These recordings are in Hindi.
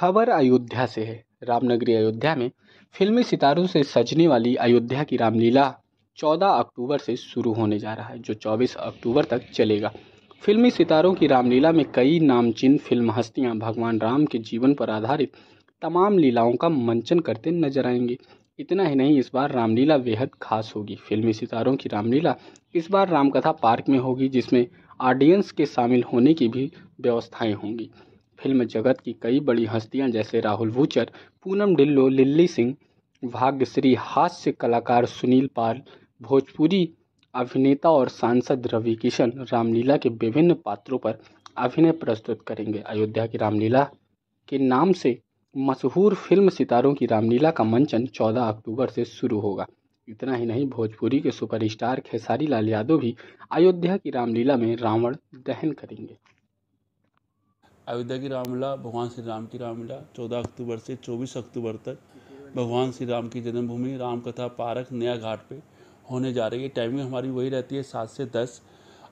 खबर अयोध्या से है रामनगरी अयोध्या में फिल्मी सितारों से सजने वाली अयोध्या की रामलीला 14 अक्टूबर से शुरू होने जा रहा है जो 24 अक्टूबर तक चलेगा फिल्मी सितारों की रामलीला में कई नामचीन फिल्म हस्तियां भगवान राम के जीवन पर आधारित तमाम लीलाओं का मंचन करते नजर आएंगे इतना ही नहीं इस बार रामलीला बेहद खास होगी फिल्मी सितारों की रामलीला इस बार रामकथा पार्क में होगी जिसमें ऑडियंस के शामिल होने की भी व्यवस्थाएं होंगी फिल्म जगत की कई बड़ी हस्तियां जैसे राहुल वूचर पूनम ढिल्लो लिल्ली सिंह भाग्यश्री हास्य कलाकार सुनील पाल भोजपुरी अभिनेता और सांसद रवि किशन रामलीला के विभिन्न पात्रों पर अभिनय प्रस्तुत करेंगे अयोध्या की रामलीला के नाम से मशहूर फिल्म सितारों की रामलीला का मंचन 14 अक्टूबर से शुरू होगा इतना ही नहीं भोजपुरी के सुपरस्टार खेसारी लाल यादव भी अयोध्या की रामलीला में रावण दहन करेंगे अयोध्या की रामलीला भगवान श्री राम की रामलीला चौदह अक्टूबर से चौबीस अक्टूबर तक भगवान श्री राम की जन्मभूमि रामकथा पार्क नया घाट पे होने जा रही है टाइमिंग हमारी वही रहती है सात से दस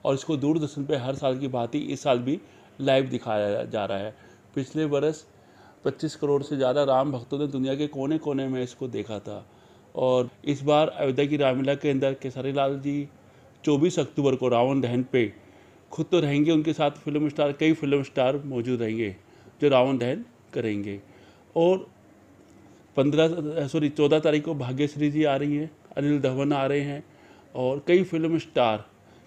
और इसको दूरदर्शन पे हर साल की भांति इस साल भी लाइव दिखाया जा रहा है पिछले बरस 25 करोड़ से ज़्यादा राम भक्तों ने दुनिया के कोने कोने में इसको देखा था और इस बार अयोध्या की रामलीला के अंदर केसरी लाल जी चौबीस अक्टूबर को रावण दहन पे खुद तो रहेंगे उनके साथ फिल्म स्टार कई फिल्म स्टार मौजूद रहेंगे जो रावण दहन करेंगे और पंद्रह सॉरी चौदह तारीख को भाग्यश्री जी आ रही हैं अनिल धवन आ रहे हैं और कई फिल्म स्टार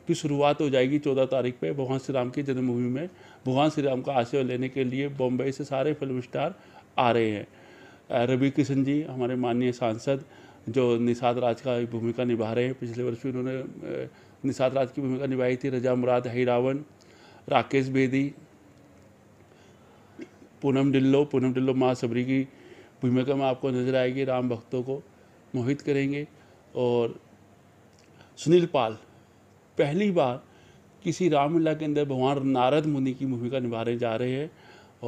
की शुरुआत हो जाएगी चौदह तारीख पे भगवान श्री राम की जन्मभूमि में भगवान श्री राम का आशीर्वाद लेने के लिए बॉम्बे से सारे फिल्म स्टार आ रहे हैं रवि किशन जी हमारे माननीय सांसद जो निषाद राज का भूमिका निभा रहे हैं पिछले वर्ष भी उन्होंने निषाद राज की भूमिका निभाई थी रजा मुराद हिरावन राकेश बेदी पूनम डिल्लो पूनम डिल्लो माँ सबरी की भूमिका में आपको नजर आएगी राम भक्तों को मोहित करेंगे और सुनील पाल पहली बार किसी रामलीला के अंदर भगवान नारद मुनि की भूमिका निभाने जा रहे हैं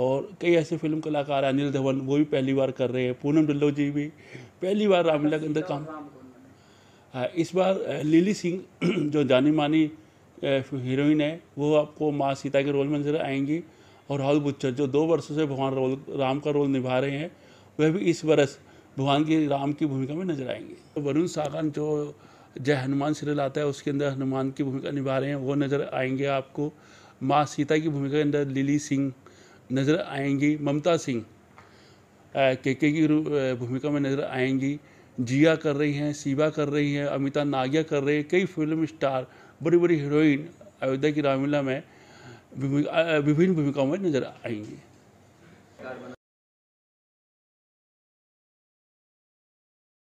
और कई ऐसे फिल्म कलाकार अनिल धवन वो भी पहली बार कर रहे हैं पूनम डिल्लो जी भी पहली बार रामलीला के अंदर काम इस बार लिली सिंह जो जानी मानी हीरोइन है वो आपको माँ सीता के रोल में नजर आएंगी और राहुल बुच्चर जो दो वर्षों से भगवान रोल राम का रोल निभा रहे हैं वह भी इस बरस भगवान की राम की भूमिका में नजर आएंगे तो वरुण सागन जो जय हनुमान सीरियल आता है उसके अंदर हनुमान की भूमिका निभा रहे हैं वो नज़र आएंगे आपको माँ सीता की भूमिका के अंदर लिली सिंह नज़र आएंगी ममता सिंह के के की भूमिका में नज़र आएंगी जिया कर रही हैं सीबा कर रही हैं अमिता नागिया कर रही है कई फिल्म स्टार बड़ी बड़ी हीरोइन अयोध्या की रामलीला में विभिन्न भूमिकाओं में नजर आएंगी